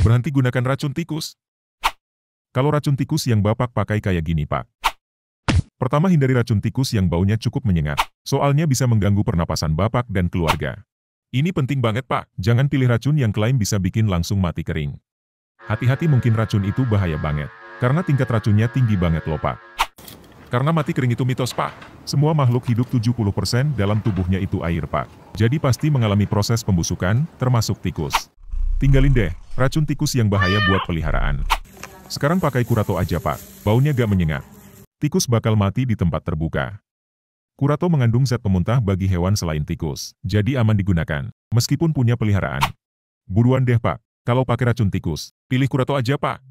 Berhenti gunakan racun tikus. Kalau racun tikus yang Bapak pakai kayak gini, Pak. Pertama, hindari racun tikus yang baunya cukup menyengat. Soalnya bisa mengganggu pernapasan Bapak dan keluarga. Ini penting banget, Pak. Jangan pilih racun yang klaim bisa bikin langsung mati kering. Hati-hati mungkin racun itu bahaya banget. Karena tingkat racunnya tinggi banget loh, Pak. Karena mati kering itu mitos, Pak. Semua makhluk hidup 70% dalam tubuhnya itu air, Pak. Jadi pasti mengalami proses pembusukan, termasuk tikus. Tinggalin deh, Racun tikus yang bahaya buat peliharaan. Sekarang pakai Kurato aja pak, baunya gak menyengat. Tikus bakal mati di tempat terbuka. Kurato mengandung zat pemuntah bagi hewan selain tikus, jadi aman digunakan, meskipun punya peliharaan. Buruan deh pak, kalau pakai racun tikus, pilih Kurato aja pak.